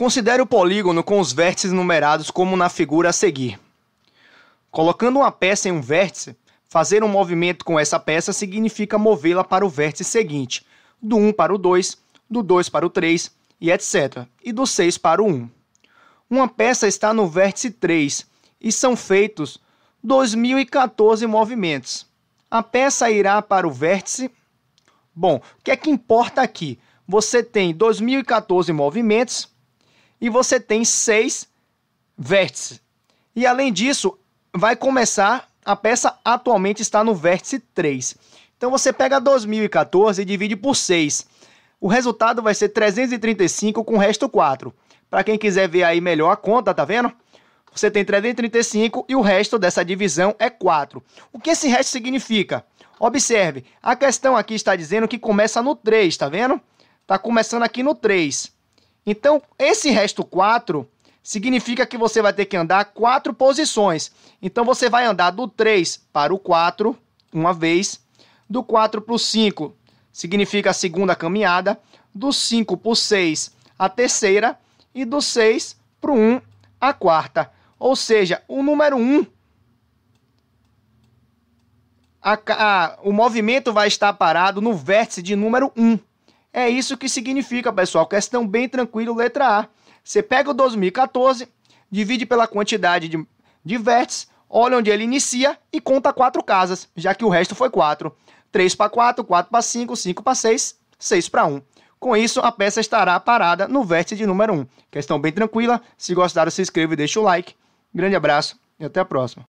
Considere o polígono com os vértices numerados como na figura a seguir. Colocando uma peça em um vértice, fazer um movimento com essa peça significa movê-la para o vértice seguinte, do 1 para o 2, do 2 para o 3 e etc., e do 6 para o 1. Uma peça está no vértice 3 e são feitos 2014 movimentos. A peça irá para o vértice. Bom, o que é que importa aqui? Você tem 2014 movimentos e você tem seis vértices. E além disso, vai começar, a peça atualmente está no vértice 3. Então você pega 2014 e divide por 6. O resultado vai ser 335 com o resto 4. Para quem quiser ver aí melhor a conta, tá vendo? Você tem 335 e o resto dessa divisão é 4. O que esse resto significa? Observe, a questão aqui está dizendo que começa no 3, tá vendo? Está começando aqui no 3. Então, esse resto 4 significa que você vai ter que andar 4 posições. Então, você vai andar do 3 para o 4 uma vez, do 4 para o 5 significa a segunda caminhada, do 5 para o 6 a terceira e do 6 para o 1 a quarta. Ou seja, o número 1 a, a, o movimento vai estar parado no vértice de número 1. É isso que significa, pessoal. Questão bem tranquila, letra A. Você pega o 2014, divide pela quantidade de, de vértices, olha onde ele inicia e conta quatro casas, já que o resto foi quatro. 3 para 4, 4 para 5, 5 para 6, 6 para 1. Com isso, a peça estará parada no vértice de número 1. Questão bem tranquila. Se gostaram, se inscreva e deixa o like. Grande abraço e até a próxima.